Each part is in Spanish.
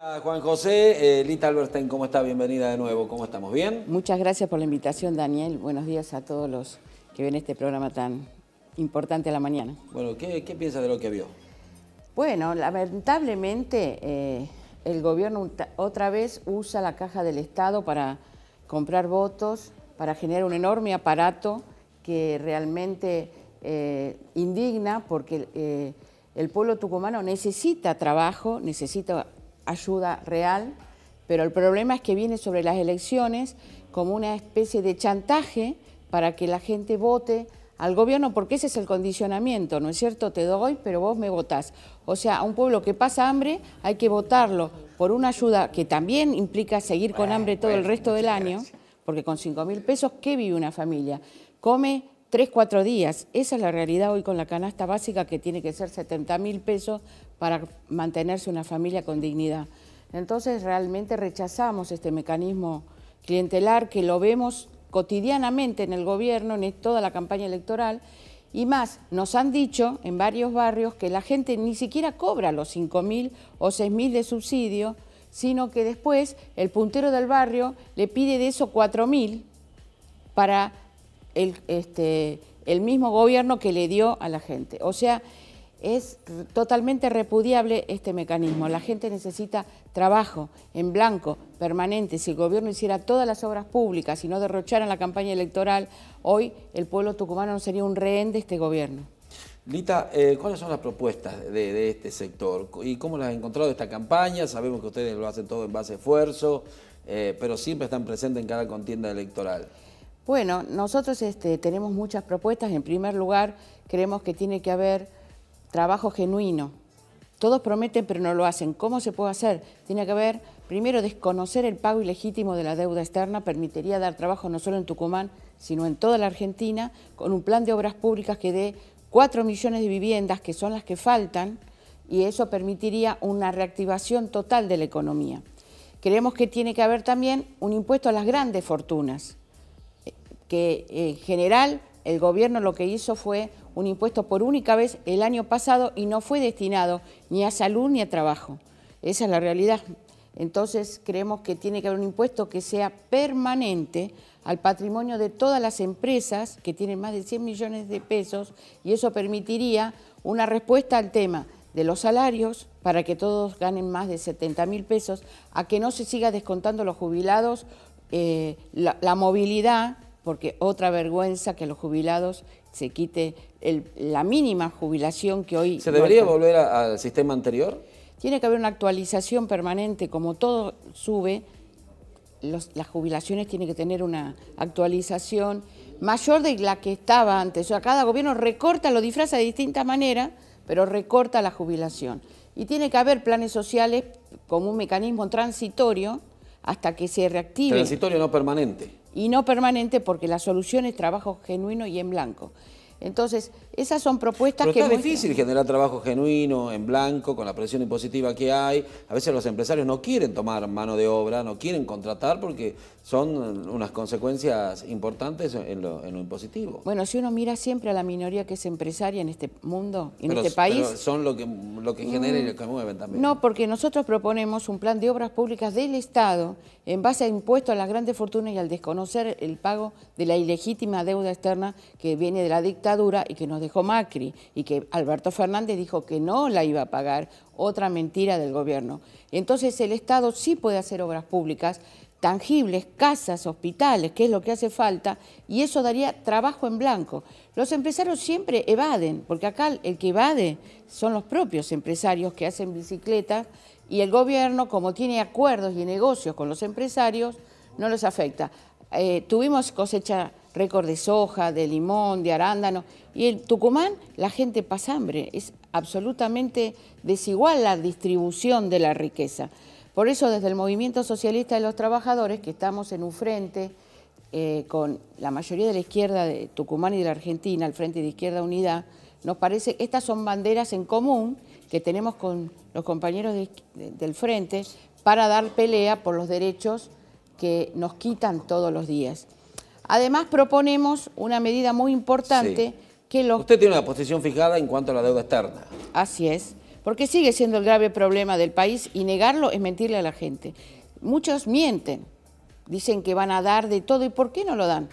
Ah, Juan José, eh, Lita Alberstein, ¿cómo está? Bienvenida de nuevo, ¿cómo estamos? ¿Bien? Muchas gracias por la invitación, Daniel. Buenos días a todos los que ven este programa tan importante a la mañana. Bueno, ¿qué, piensas piensa de lo que vio? Bueno, lamentablemente eh, el gobierno otra vez usa la caja del Estado para comprar votos, para generar un enorme aparato que realmente eh, indigna porque el pueblo tucumano necesita trabajo, necesita ayuda real, pero el problema es que viene sobre las elecciones como una especie de chantaje para que la gente vote al gobierno, porque ese es el condicionamiento, ¿no es cierto? Te doy, pero vos me votás. O sea, a un pueblo que pasa hambre hay que votarlo por una ayuda que también implica seguir con hambre todo el resto del año, porque con 5 mil pesos, ¿qué vive una familia? Come tres, cuatro días. Esa es la realidad hoy con la canasta básica que tiene que ser 70 mil pesos para mantenerse una familia con dignidad. Entonces realmente rechazamos este mecanismo clientelar que lo vemos cotidianamente en el gobierno, en toda la campaña electoral. Y más, nos han dicho en varios barrios que la gente ni siquiera cobra los 5 mil o 6 mil de subsidio, sino que después el puntero del barrio le pide de eso 4 mil para este, el, mismo gobierno que le dio a la gente. O sea, es totalmente repudiable este mecanismo. La gente necesita trabajo en blanco, permanente. Si el gobierno hiciera todas las obras públicas y no derrochara la campaña electoral, hoy el pueblo tucumano no sería un rehén de este gobierno. Lita, eh, ¿cuáles son las propuestas de, este sector? ¿Y cómo las ha encontrado esta campaña? Sabemos que ustedes lo hacen todo en base a esfuerzo, eh, pero siempre están presentes en cada contienda electoral. Bueno, nosotros este, tenemos muchas propuestas. En primer lugar, creemos que tiene que haber trabajo genuino. Todos prometen pero no lo hacen. ¿Cómo se puede hacer? Tiene que haber, primero, desconocer el pago ilegítimo de la deuda externa permitiría dar trabajo no solo en Tucumán, sino en toda la Argentina, con un plan de obras públicas que dé 4 millones de viviendas, que son las que faltan, y eso permitiría una reactivación total de la economía. Creemos que tiene que haber también un impuesto a las grandes fortunas que en general el gobierno lo que hizo fue un impuesto por única vez el año pasado y no fue destinado ni a salud ni a trabajo. Esa es la realidad. Entonces creemos que tiene que haber un impuesto que sea permanente al patrimonio de todas las empresas que tienen más de 100 millones de pesos y eso permitiría una respuesta al tema de los salarios para que todos ganen más de 70 mil pesos, a que no se siga descontando los jubilados eh, la movilidad porque otra vergüenza que los jubilados se quite la mínima jubilación que hoy... ¿Se debería volver al sistema anterior? Tiene que haber una actualización permanente, como todo sube, las jubilaciones tienen que tener una actualización mayor de la que estaba antes. O sea, cada gobierno recorta, lo disfraza de distinta manera, pero recorta la jubilación. Y tiene que haber planes sociales como un mecanismo transitorio hasta que se reactive. Transitorio no permanente y no permanente porque la solución es trabajo genuino y en blanco. Entonces, esas son propuestas que... Es difícil generar trabajo genuino, en blanco, con la presión impositiva que hay. A veces los empresarios no quieren tomar mano de obra, no quieren contratar porque son eh, unas consecuencias importantes en lo, en lo, impositivo. Bueno, si uno mira siempre a la minoría que es empresaria en este mundo, en este país... son lo que, lo que genera y lo que mueve también. No, porque nosotros proponemos un plan de obras públicas del Estado en base a impuestos a las grandes fortunas y al desconocer el pago de la ilegítima deuda externa que viene de la dictadura y que nos dejó Macri y que Alberto Fernández dijo que no la iba a pagar, otra mentira del gobierno. Entonces el Estado sí puede hacer obras públicas tangibles, casas, hospitales, que es lo que hace falta, y eso daría trabajo en blanco. Los empresarios siempre evaden, porque acá el que evade son los propios empresarios que hacen bicicletas y el gobierno, como tiene acuerdos y negocios con los empresarios, no los afecta. Eh, tuvimos cosecha récord de soja, de limón, de arándano, y en Tucumán la gente pasa hambre, es absolutamente desigual la distribución de la riqueza. Por eso desde el Movimiento Socialista de los Trabajadores, que estamos en un frente eh, con la mayoría de la izquierda de Tucumán y de la Argentina, el Frente de Izquierda Unidad, nos parece, que estas son banderas en común que tenemos con los compañeros del frente para dar pelea por los derechos que nos quitan todos los días. Además proponemos una medida muy importante que los... Usted tiene una posición fijada en cuanto a la deuda externa. Así es porque sigue siendo el grave problema del país y negarlo es mentirle a la gente. Muchos mienten, dicen que van a dar de todo y ¿por qué no lo dan?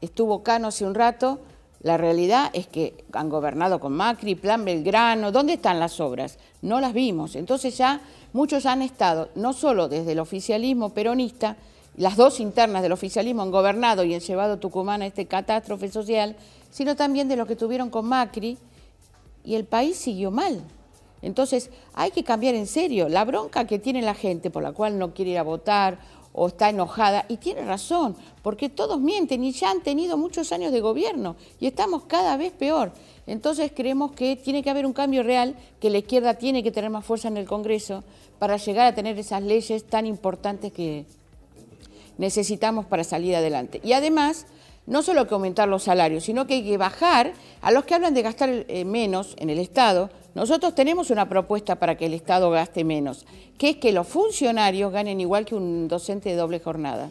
Estuvo Cano hace un rato, la realidad es que han gobernado con Macri, Plan Belgrano, ¿dónde están las obras? No las vimos, entonces ya muchos han estado, no solo desde el oficialismo peronista, las dos internas del oficialismo han gobernado y han llevado Tucumán a esta catástrofe social, sino también de los que tuvieron con Macri y el país siguió mal. Entonces hay que cambiar en serio la bronca que tiene la gente por la cual no quiere ir a votar o está enojada, y tiene razón, porque todos mienten y ya han tenido muchos años de gobierno y estamos cada vez peor. Entonces creemos que tiene que haber un cambio real, que la izquierda tiene que tener más fuerza en el Congreso para llegar a tener esas leyes tan importantes que necesitamos para salir adelante. Y además no solo que aumentar los salarios, sino que hay que bajar a los que hablan de gastar eh, menos en el Estado. Nosotros tenemos una propuesta para que el Estado gaste menos, que es que los funcionarios ganen igual que un docente de doble jornada.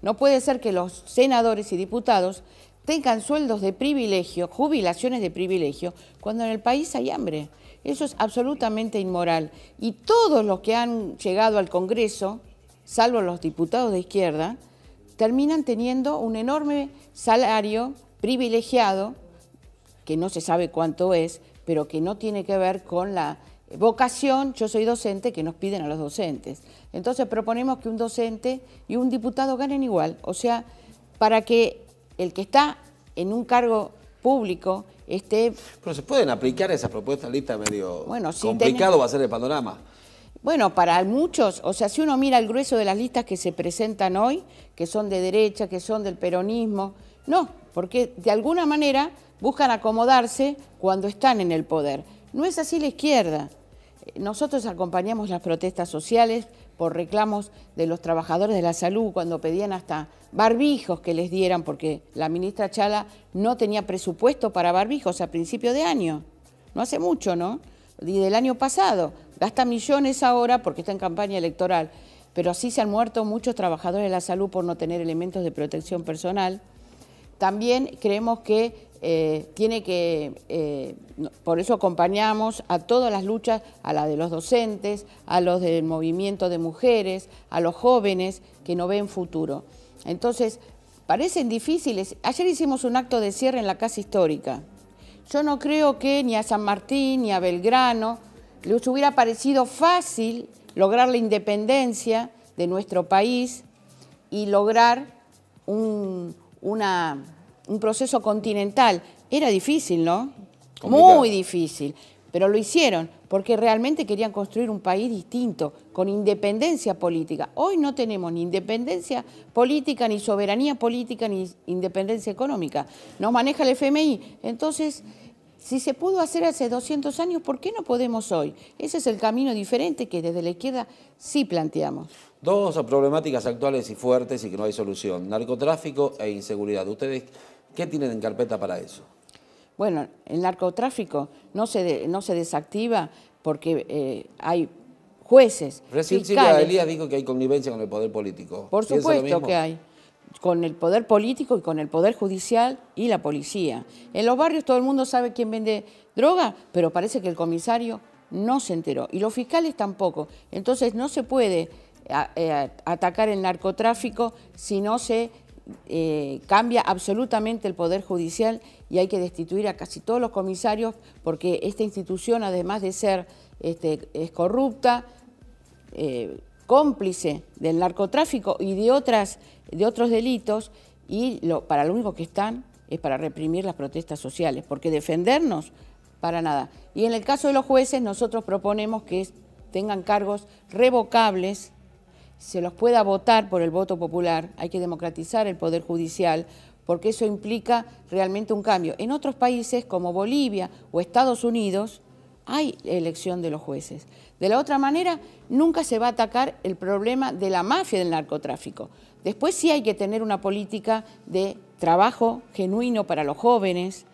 No puede ser que los senadores y diputados tengan sueldos de privilegio, jubilaciones de privilegio, cuando en el país hay hambre. Eso es absolutamente inmoral. Y todos los que han llegado al Congreso, salvo los diputados de izquierda, terminan teniendo un enorme salario privilegiado, que no se sabe cuánto es, pero que no tiene que ver con la vocación, yo soy docente, que nos piden a los docentes. Entonces proponemos que un docente y un diputado ganen igual, o sea, para que el que está en un cargo público esté... Pero se pueden aplicar esas propuestas, listas, medio bueno, complicado va a ser el panorama. Bueno, para muchos, o sea, si uno mira el grueso de las listas que se presentan hoy, que son de derecha, que son del peronismo, no, porque de alguna manera buscan acomodarse cuando están en el poder. No es así la izquierda. Nosotros acompañamos las protestas sociales por reclamos de los trabajadores de la salud cuando pedían hasta barbijos que les dieran porque la ministra Chala no tenía presupuesto para barbijos a principio de año. No hace mucho, ¿no? Y del año pasado. Gasta millones ahora porque está en campaña electoral, pero así se han muerto muchos trabajadores de la salud por no tener elementos de protección personal. También creemos que eh, tiene que, eh, por eso acompañamos a todas las luchas, a la de los docentes, a los del movimiento de mujeres, a los jóvenes que no ven futuro. Entonces, parecen difíciles. Ayer hicimos un acto de cierre en la Casa Histórica. Yo no creo que ni a San Martín, ni a Belgrano, les hubiera parecido fácil lograr la independencia de nuestro país y lograr un, un proceso continental. Era difícil, ¿no? Muy difícil, pero lo hicieron porque realmente querían construir un país distinto, con independencia política. Hoy no tenemos ni independencia política, ni soberanía política, ni independencia económica. Nos maneja el FMI. Entonces, si se pudo hacer hace 200 años, ¿por qué no podemos hoy? Ese es el camino diferente que desde la izquierda sí planteamos. Dos problemáticas actuales y fuertes y que no hay solución, narcotráfico e inseguridad. ¿Ustedes qué tienen en carpeta para eso? Bueno, el narcotráfico no se, no se desactiva porque eh, hay jueces. Recién Silvia Elías dijo que hay connivencia con el poder político. Por supuesto que hay con el poder político y con el poder judicial y la policía. En los barrios todo el mundo sabe quién vende droga, pero parece que el comisario no se enteró y los fiscales tampoco. Entonces no se puede eh, atacar el narcotráfico si no se eh, cambia absolutamente el Poder Judicial y hay que destituir a casi todos los comisarios porque esta institución, además de ser este, es corrupta, eh, cómplice del narcotráfico y de otras de otros delitos y para lo único que están es para reprimir las protestas sociales, porque defendernos para nada. Y en el caso de los jueces nosotros proponemos que tengan cargos revocables, se los pueda votar por el voto popular, hay que democratizar el poder judicial, porque eso implica realmente un cambio. En otros países como Bolivia o Estados Unidos, hay elección de los jueces. De la otra manera, nunca se va a atacar el problema de la mafia del narcotráfico. Después sí hay que tener una política de trabajo genuino para los jóvenes,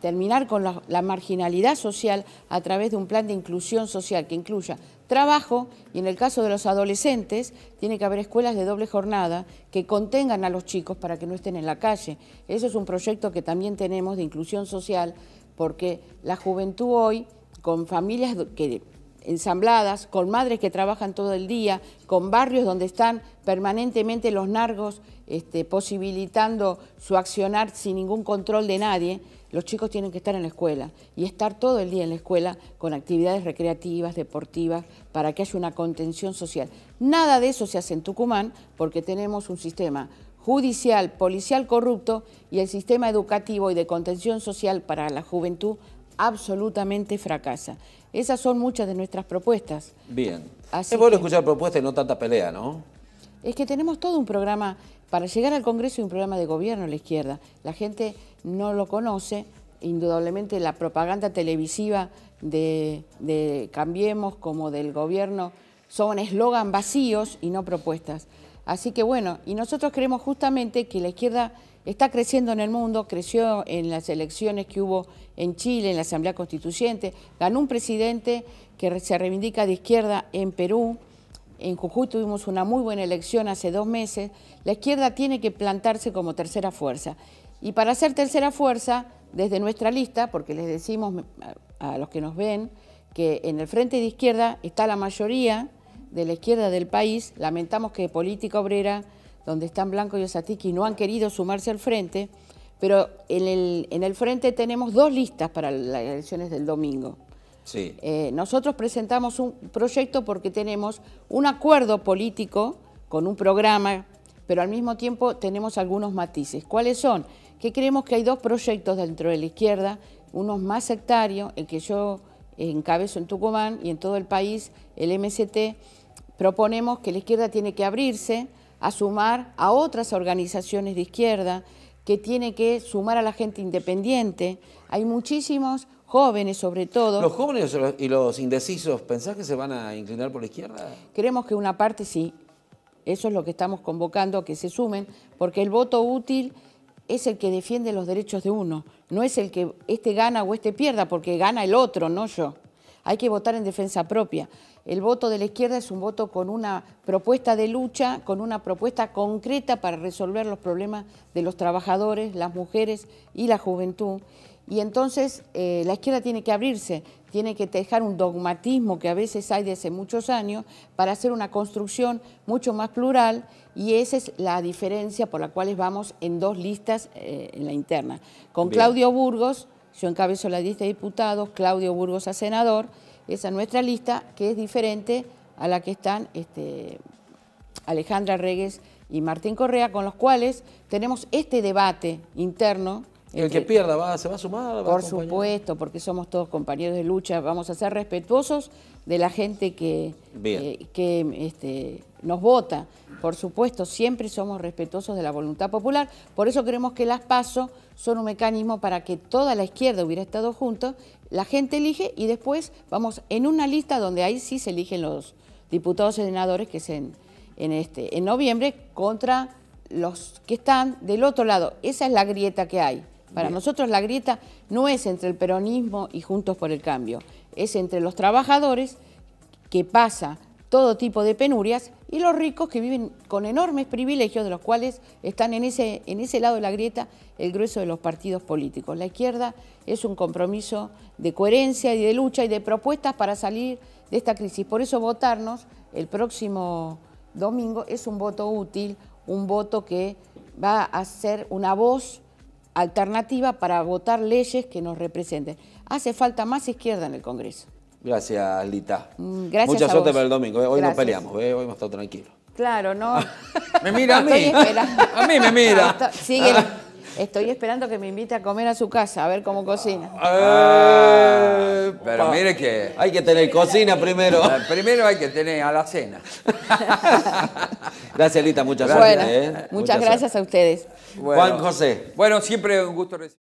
terminar con la, marginalidad social a través de un plan de inclusión social que incluya trabajo y en el caso de los adolescentes tiene que haber escuelas de doble jornada que contengan a los chicos para que no estén en la calle. Eso es un proyecto que también tenemos de inclusión social porque la juventud hoy con familias que, ensambladas, con madres que trabajan todo el día, con barrios donde están permanentemente los nargos este, posibilitando su accionar sin ningún control de nadie, los chicos tienen que estar en la escuela y estar todo el día en la escuela con actividades recreativas, deportivas, para que haya una contención social. Nada de eso se hace en Tucumán porque tenemos un sistema judicial, policial corrupto y el sistema educativo y de contención social para la juventud absolutamente fracasa. Esas son muchas de nuestras propuestas. Bien. es bueno escuchar propuestas y no tanta pelea, ¿no? Es que tenemos todo un programa, para llegar al Congreso y un programa de gobierno a la izquierda. La gente no lo conoce, indudablemente la propaganda televisiva de, de Cambiemos como del gobierno son eslogan vacíos y no propuestas. Así que bueno, y nosotros creemos justamente que la izquierda está creciendo en el mundo, creció en las elecciones que hubo en Chile, en la Asamblea Constituyente, ganó un presidente que se reivindica de izquierda en Perú, en Jujuy tuvimos una muy buena elección hace dos meses, la izquierda tiene que plantarse como tercera fuerza. Y para ser tercera fuerza, desde nuestra lista, porque les decimos a los que nos ven, que en el frente de izquierda está la mayoría de la izquierda del país, lamentamos que política obrera donde están Blanco y Osatiki, no han querido sumarse al frente, pero en el, frente tenemos dos listas para las elecciones del domingo. Sí. Eh, nosotros presentamos un proyecto porque tenemos un acuerdo político con un programa, pero al mismo tiempo tenemos algunos matices. ¿Cuáles son? Que creemos que hay dos proyectos dentro de la izquierda, unos más sectario, el que yo encabezo en Tucumán y en todo el país, el MST, proponemos que la izquierda tiene que abrirse, a sumar a otras organizaciones de izquierda, que tiene que sumar a la gente independiente. Hay muchísimos jóvenes sobre todo. ¿Los jóvenes y los indecisos, pensás que se van a inclinar por la izquierda? Creemos que una parte sí. Eso es lo que estamos convocando que se sumen, porque el voto útil es el que defiende los derechos de uno, no es el que este gana o este pierda, porque gana el otro, no yo hay que votar en defensa propia. El voto de la izquierda es un voto con una propuesta de lucha, con una propuesta concreta para resolver los problemas de los trabajadores, las mujeres y la juventud. Y entonces eh, la izquierda tiene que abrirse, tiene que dejar un dogmatismo que a veces hay desde muchos años para hacer una construcción mucho más plural y esa es la diferencia por la cual vamos en dos listas eh, en la interna. Con Claudio Burgos yo encabezo la lista de diputados, Claudio Burgos a senador. Esa es nuestra lista, que es diferente a la que están este, Alejandra Regues y Martín Correa, con los cuales tenemos este debate interno. El que este, pierda se va a sumar. por supuesto, porque somos todos compañeros de lucha, vamos a ser respetuosos de la gente que, eh, este, nos vota. Por supuesto, siempre somos respetuosos de la voluntad popular, por eso creemos que las PASO son un mecanismo para que toda la izquierda hubiera estado junto. la gente elige y después vamos en una lista donde ahí sí se eligen los diputados y senadores que es en, este, en noviembre contra los que están del otro lado. Esa es la grieta que hay. Para nosotros la grieta no es entre el peronismo y Juntos por el Cambio, es entre los trabajadores que pasa todo tipo de penurias y los ricos que viven con enormes privilegios, de los cuales están en ese, en ese lado de la grieta el grueso de los partidos políticos. La izquierda es un compromiso de coherencia y de lucha y de propuestas para salir de esta crisis. Por eso votarnos el próximo domingo es un voto útil, un voto que va a ser una voz alternativa para votar leyes que nos representen. Hace falta más izquierda en el Congreso. Gracias, Lita. Mm, gracias Mucha suerte para el domingo. Eh. Hoy no peleamos, eh. hoy hemos estado tranquilos. Claro, no. Ah, me mira a mí. A mí me mira. Ah. Estoy esperando que me invite a comer a su casa, a ver cómo cocina. Ah, pero mire que... Hay que tener cocina primero. primero hay que tener a la cena. gracias, Lita, eh. muchas gracias. Muchas, gracias a ustedes. Juan José. Bueno, siempre un gusto recibir.